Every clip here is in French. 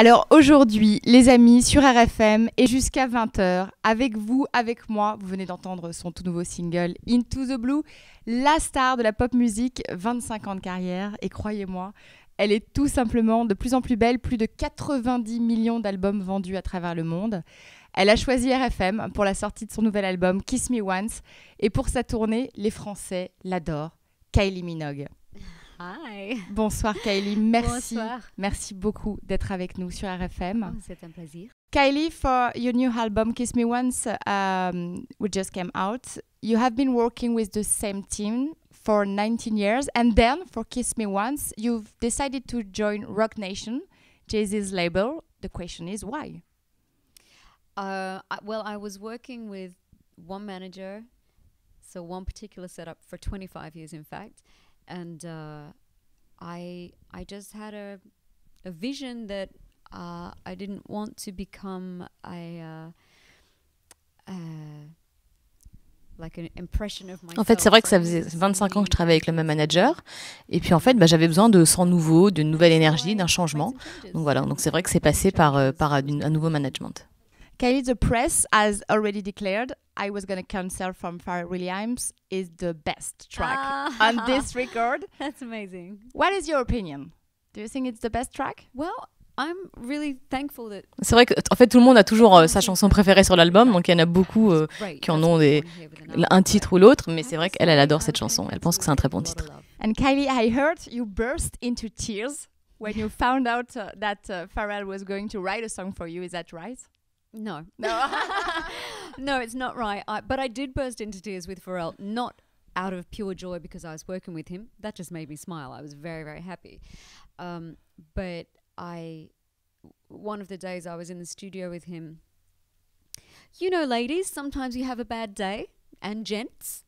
Alors aujourd'hui, les amis, sur RFM et jusqu'à 20h, avec vous, avec moi, vous venez d'entendre son tout nouveau single Into the Blue, la star de la pop musique, 25 ans de carrière, et croyez-moi, elle est tout simplement de plus en plus belle, plus de 90 millions d'albums vendus à travers le monde. Elle a choisi RFM pour la sortie de son nouvel album Kiss Me Once, et pour sa tournée, les Français l'adorent, Kylie Minogue. Hi. Bonsoir Kylie, merci. Merci beaucoup d'être avec nous sur RFM. Oh, c'est un plaisir. Kylie, for your new album Kiss Me Once, um, which just came out, you have been working with the same team for 19 years. And then for Kiss Me Once, you've decided to join Rock Nation, Jay Z's label. The question is why? Uh, well, I was working with one manager, so one particular setup for 25 years, in fact and uh, I I just had a a vision that uh, I didn't want to become a uh, uh, En fait, c'est vrai que ça faisait 25 ans que je travaillais avec le même manager. Et puis, en fait, bah, j'avais besoin de sang nouveau, d'une nouvelle énergie, d'un changement. Donc voilà, donc c'est vrai que c'est passé par, euh, par un nouveau management. Kylie, the press has already declared I was gonna cancel from Pharrell Williams is the best track ah. on this record. That's amazing. What is your opinion? Do you think it's the best track? Well, I'm really thankful that. C'est vrai que en fait tout le monde a toujours euh, sa chanson préférée sur l'album, donc il y en a beaucoup euh, qui en ont des un titre ou l'autre, mais c'est ah, vrai qu'elle elle adore cette chanson. Elle pense que c'est un très bon titre. And Kylie, I heard you burst into tears when you found out uh, that uh, Pharrell was going to write a song for you. Is that right? No, no, no, it's not right. I, but I did burst into tears with Pharrell, not out of pure joy because I was working with him. That just made me smile. I was very, very happy. Um, but I, one of the days I was in the studio with him. You know, ladies, sometimes you have a bad day, and gents,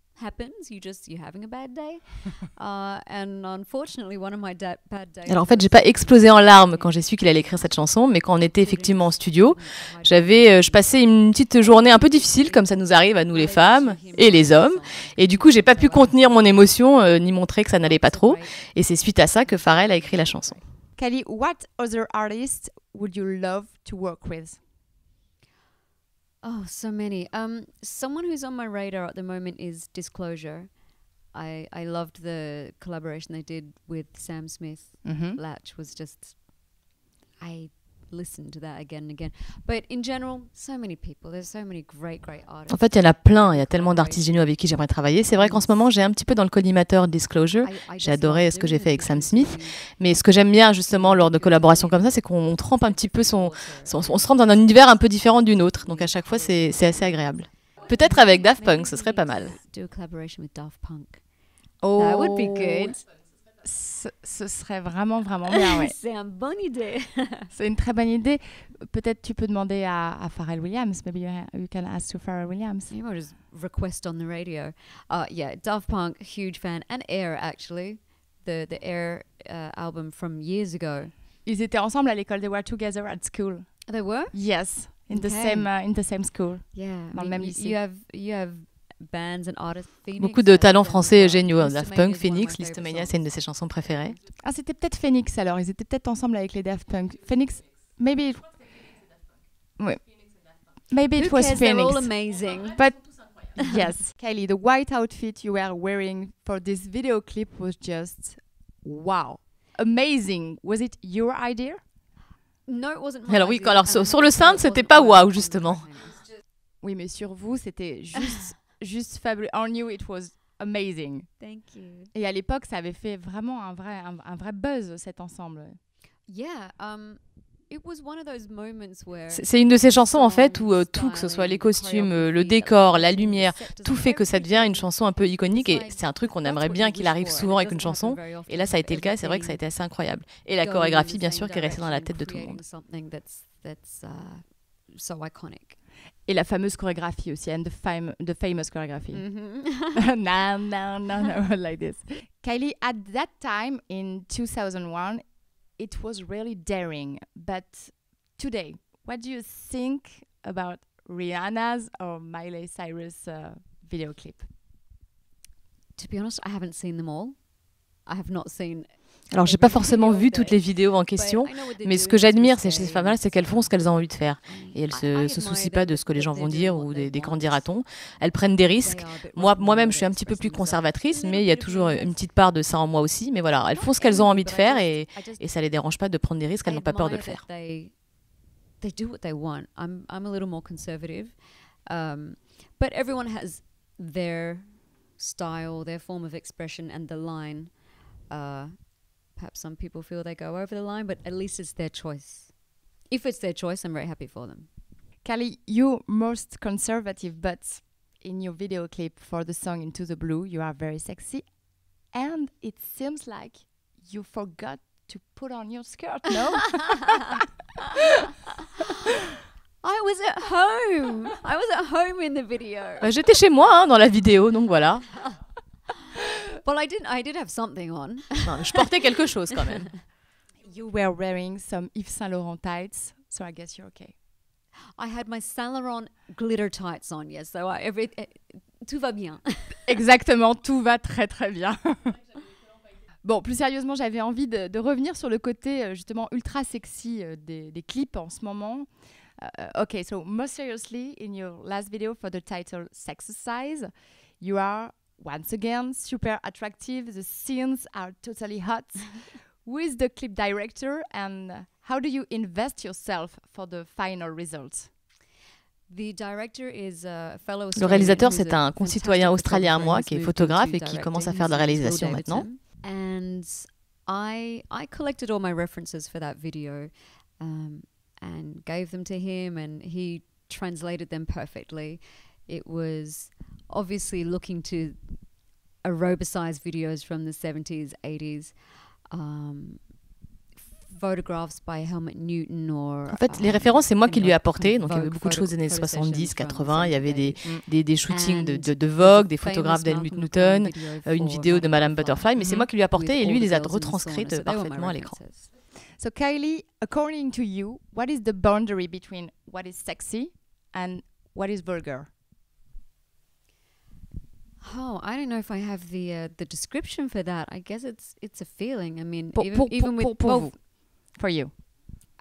Alors en fait, j'ai pas explosé en larmes quand j'ai su qu'il allait écrire cette chanson, mais quand on était effectivement en studio, j'avais, euh, je passais une petite journée un peu difficile, comme ça nous arrive à nous les ah, femmes et les hommes, et du coup, j'ai pas pu contenir mon émotion euh, ni montrer que ça n'allait pas trop, et c'est suite à ça que Pharrell a écrit la chanson. Kelly, what other artists would you love to work with? Oh, so many. Um, someone who's on my radar at the moment is Disclosure. I I loved the collaboration they did with Sam Smith. Mm-hmm. Latch was just, I En fait, il y en a plein. Il y a tellement d'artistes géniaux avec qui j'aimerais travailler. C'est vrai qu'en ce moment, j'ai un petit peu dans le collimateur Disclosure. J'ai adoré ce que j'ai fait avec Sam Smith. Mais ce que j'aime bien justement lors de collaborations comme ça, c'est qu'on trempe un petit peu son, on se rend dans un univers un peu différent d'une autre. Donc à chaque fois, c'est assez agréable. Peut-être avec Daft Punk, ce serait pas mal. Oh. That would be ce, serait vraiment, vraiment bien. Ouais. c'est une bonne idée. c'est une très bonne idée. Peut-être tu peux demander à, à, Pharrell Williams. Maybe you can ask to Pharrell Williams. Je I'll juste request on the radio. Uh, yeah, Daft Punk, huge fan. And Air, actually. The, the Air uh, album from years ago. Ils étaient ensemble à l'école. They were together at school. They were? Yes. In the same uh, in the same school. Yeah. Dans le même lycée. You have you have Beaucoup de euh, talents français euh, géniaux. Hein. Daft Punk, Phoenix, Listomania, c'est une de ses chansons préférées. Ah, c'était peut-être Phoenix alors. Ils étaient peut-être ensemble avec les Daft Punk. Phoenix, maybe. It... Oui. Maybe it was Phoenix. amazing. But yes, Kelly, the white outfit you were wearing for this video clip was just wow, amazing. Was it your idea? No, it wasn't. Alors oui, alors sur, sur le stand, c'était pas wow justement. Oui, mais sur vous, c'était juste juste fabuleux. On knew it was amazing. Thank you. Et à l'époque, ça avait fait vraiment un vrai, un, vrai buzz, cet ensemble. Yeah, um... C'est une de ces chansons en fait où euh, tout, que ce soit les costumes, euh, le décor, euh, la lumière, tout fait que ça devient une chanson un peu iconique et c'est un truc qu'on aimerait bien qu'il arrive souvent avec une chanson. Et là, ça a été le cas, c'est vrai que ça a été assez incroyable. Et la chorégraphie, bien sûr, qui est restée dans la tête de tout le monde. Et la fameuse chorégraphie aussi, and the, fam the famous choreography. Mm -hmm. no, no, no, no, like this. Kylie, at that time in 2001, it was really daring. But today, what do you think about Rihanna's or Miley Cyrus uh, video clip? To be honest, I haven't seen them all. I have not seen Alors, j'ai pas forcément vu toutes les vidéos en question, mais ce que j'admire chez ces femmes-là, c'est qu'elles font ce qu'elles ont envie de faire. Et elles se, se soucient pas de ce que les gens vont dire ou des, des dira-t-on. Elles prennent des risques. Moi, moi-même, je suis un petit peu plus conservatrice, mais il y a toujours une petite part de ça en moi aussi. Mais voilà, elles font ce qu'elles ont envie de faire et, et ça les dérange pas de prendre des risques. Elles n'ont pas peur de le faire. their style, their form of expression, and the uh, perhaps some people feel they go over the line, but at least it's their choice. If it's their choice, I'm very happy for them. Kelly, you most conservative, but in your video clip for the song Into the Blue, you are very sexy. And it seems like you forgot to put on your skirt, no? I was at home. I was at home in the video. J'étais chez moi dans la vidéo, donc voilà. Well, I did have something on. Non, je portais quelque chose quand même. You were wearing some Yves Saint Laurent tights, so I guess you're okay. I had my Saint Laurent glitter tights on, yes. So everything, eh, tout va bien. Exactement, tout va très très bien. Bon, plus sérieusement, j'avais envie de, revenir sur le côté euh, justement ultra sexy euh, des, clips en ce moment. Euh, okay, so more seriously, in your last video for the title Sexercise, you are once again, super attractive. The scenes are totally hot. Who is the clip director and how do you invest yourself for the final result? Le réalisateur, c'est un concitoyen australien à moi qui est photographe et qui commence à faire de la réalisation maintenant. and gave them to him and he translated them perfectly. It was obviously looking to aerobicized videos from the 70s, 80s. Um, photographs by Helmut Newton or, en fait, les um, références, c'est moi qui lui ai apporté. Donc, il y avait beaucoup de choses des années 70, 80. Il y avait des, des, des shootings de, de, de, Vogue, des photographes d'Helmut Newton, euh, une vidéo de Madame Butterfly. Mais c'est moi qui lui ai apporté et lui les a retranscrites parfaitement à l'écran. So, Kylie, according to you, what is the boundary between what is sexy and what is vulgar? Oh, I don't know if I have the uh, the description for that. I guess it's it's a feeling. I mean, pour, even, even with both, for you,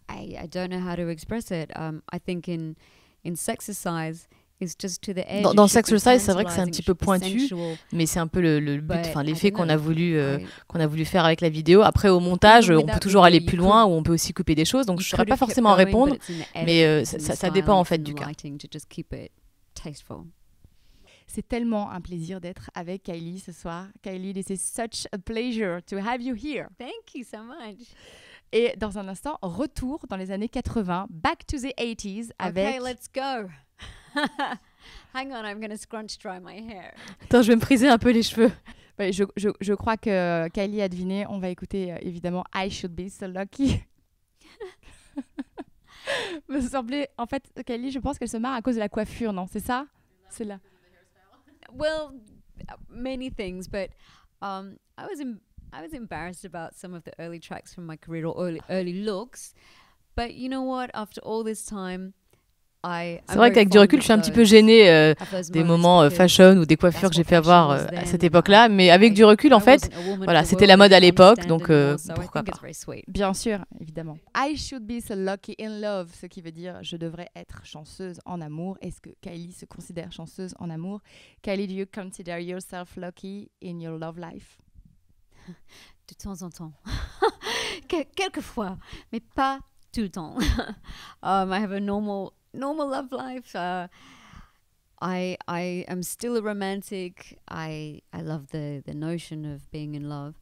I I don't know how to express it. Um, I think in in sexercise, Dans, dans Sex c'est vrai que c'est un petit peu pointu, mais c'est un peu le, le but, enfin l'effet qu'on a voulu euh, qu'on a voulu faire avec la vidéo. Après au montage, on peut toujours aller plus loin ou on peut aussi couper des choses, donc je ne saurais pas forcément répondre, mais euh, ça, ça, dépend en fait du cas. C'est tellement un plaisir d'être avec Kylie ce soir. Kylie, c'est such a pleasure to have you here. Thank you so much. Et dans un instant, retour dans les années 80, back to the 80s avec. Okay, let's go. Hang on, I'm gonna scrunch dry my hair. Attends, je vais me friser un peu les cheveux. Je, crois que Kylie a deviné. On va écouter euh, évidemment I Should Be So Lucky. me semblait. En fait, Kylie, je pense qu'elle se marre à cause de la coiffure, non C'est ça C'est là. well, many things, but um, I was in, I was embarrassed about some of the early tracks from my career or early, early looks. But you know what? After all this time, C'est vrai qu'avec du recul, je suis un petit peu gênée euh, des moments euh, fashion ou des coiffures que j'ai fait avoir euh, à cette époque-là. Mais avec du recul, en fait, voilà, c'était la mode à l'époque, donc pourquoi pas. Bien sûr, évidemment. I should be so lucky in love, ce qui veut dire je devrais être chanceuse en amour. Est-ce que Kylie se considère chanceuse en amour Kylie, do you consider yourself lucky in your love life De temps en temps. Quelquefois, mais pas tout le temps. Um, I have a normal normal love life. I I am still a romantic. I I love the the notion of being in love.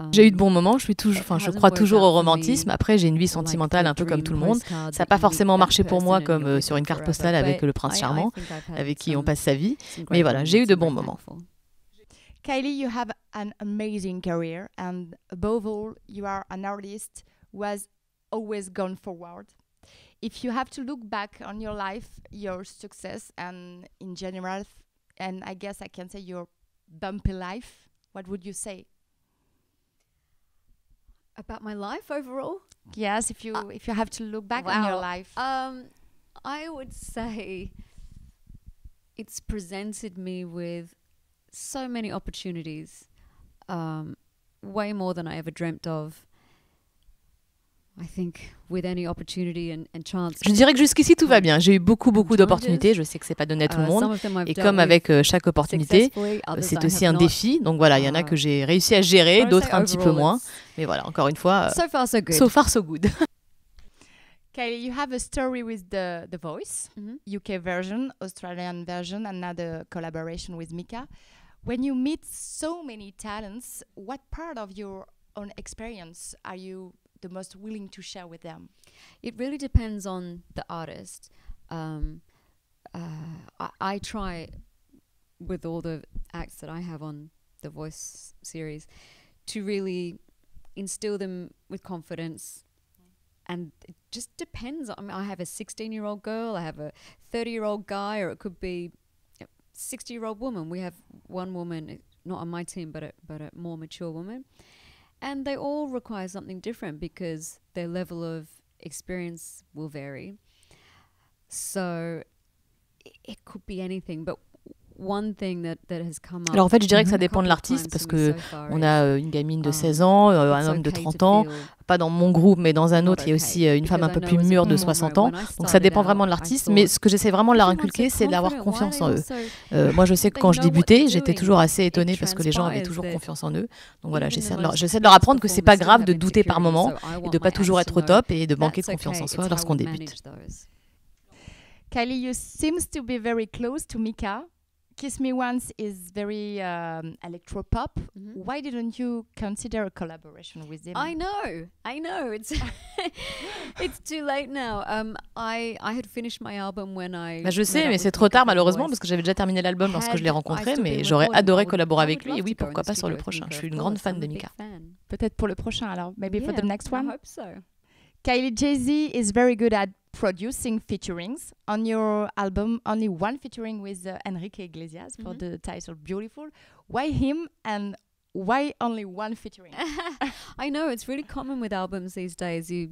Um, j'ai eu de bons moments, je, suis toujours, enfin, je crois toujours au romantisme. Après, j'ai une vie sentimentale un peu comme tout le monde. Ça n'a pas forcément marché pour moi comme euh, sur une carte postale avec le prince charmant, avec qui on passe sa vie. Mais voilà, j'ai eu de bons moments. Kylie, you have an amazing career and above all, you are an artist who has always gone forward. if you have to look back on your life, your success, and in general, and I guess I can say your bumpy life, what would you say? About my life overall? Yes, if you uh, if you have to look back wow. on your life. Um, I would say it's presented me with so many opportunities, um, way more than I ever dreamt of. Je dirais que jusqu'ici tout va bien. J'ai eu beaucoup beaucoup d'opportunités. Je sais que c'est pas donné à tout le monde. Et comme avec euh, chaque opportunité, euh, c'est aussi un défi. Donc voilà, il y en a ah. que j'ai réussi à gérer, d'autres un petit peu moins. Mais voilà, encore une fois, so far so good. So far so good. Kylie, you have a story with the The Voice, mm-hmm. UK version, Australian version, another collaboration with Mika. When you meet so many talents, what part of your own experience are you the most willing to share with them? It really depends on the artist. Um, uh, I, I, try with all the acts that I have on the voice series to really instill them with confidence. And it just depends. I mean, I have a 16 year old girl, I have a 30 year old guy, or it could be a 60 year old woman. We have one woman, not on my team, but a, but a more mature woman. And they all require something different because their level of experience will vary. So it could be anything, but Alors en fait, je dirais que ça dépend de l'artiste parce que on a euh, une gamine de 16 um, ans, euh, un homme de 30 ans, pas dans mon groupe mais dans un autre, il y a aussi euh, une femme un peu plus mûre de 60 ans. Donc ça dépend vraiment de l'artiste, mais ce que j'essaie vraiment de leur inculquer, c'est d'avoir confiance en eux. moi, je sais que quand je débutais, j'étais toujours assez étonnée parce que les gens avaient toujours confiance en eux. Donc voilà, j'essaie de leur, de leur apprendre que c'est pas grave de douter par moment et de pas toujours être au top et de manquer de confiance en soi lorsqu'on débute. Kylie, you seems to be very close to Mika. Kiss Me Once is very um, electro pop. Mm -hmm. Why didn't you consider a collaboration with them? I know, I know. It's it's too late now. Um, I I had finished my album when I. Bah, je sais, mais c'est trop tard malheureusement parce que j'avais déjà terminé l'album lorsque je l'ai rencontré, mais j'aurais adoré collaborer avec lui. Et oui, pourquoi pas sur le prochain. Je suis une grande fan de Mika. Peut-être pour le prochain alors. Maybe for the next one. I hope so. Kylie Jay-Z is very good at producing featurings. On your album, only one featuring with uh, Enrique Iglesias mm -hmm. for mm-hmm. the title Beautiful. Why him and why only one featuring? I know it's really common with albums these days. You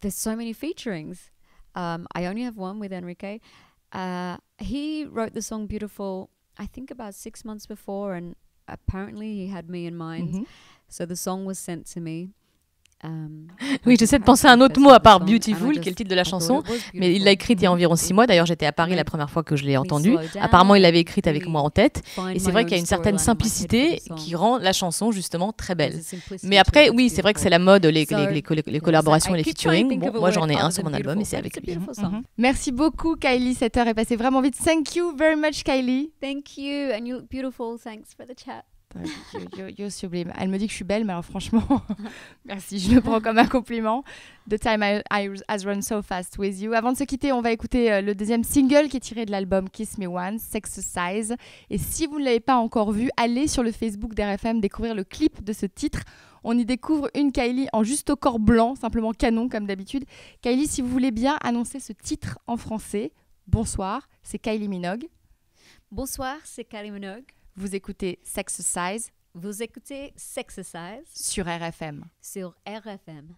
there's so many featurings. Um, I only have one with Enrique. Uh, he wrote the song Beautiful, I think about six months before, and apparently he had me in mind. Mm -hmm. So the song was sent to me. Euh, oui, j'essaie de penser à un autre mot à part Beautiful, qui est le titre de la chanson. Mais il l'a écrite il y a environ six mois. D'ailleurs, j'étais à Paris la première fois que je l'ai entendue. Apparemment, il l'avait écrite avec moi en tête. Et c'est vrai qu'il y a une certaine simplicité qui rend la chanson justement très belle. Mais après, oui, c'est vrai que c'est la mode, les, collaborations et les featuring. moi, j'en ai un sur mon album et c'est avec lui. Mhm. Merci beaucoup, Kylie. Cette heure est passée vraiment vite. Thank you very much, Kylie. Thank you, and you beautiful. Thanks for the chat. Euh, yo, sublime. Elle me dit que je suis belle, mais alors franchement, merci, je le prends comme un compliment. The Time I, I, Has Run So Fast With You. Avant de se quitter, on va écouter euh, le deuxième single qui est tiré de l'album Kiss Me Once, Size. Et si vous ne l'avez pas encore vu, allez sur le Facebook d'RFM découvrir le clip de ce titre. On y découvre une Kylie en juste au corps blanc, simplement canon comme d'habitude. Kylie, si vous voulez bien annoncer ce titre en français, bonsoir, c'est Kylie Minogue. Bonsoir, c'est Kylie Minogue. Vous écoutez Sexercise. Vous écoutez Sexercise. Sur RFM. Sur RFM.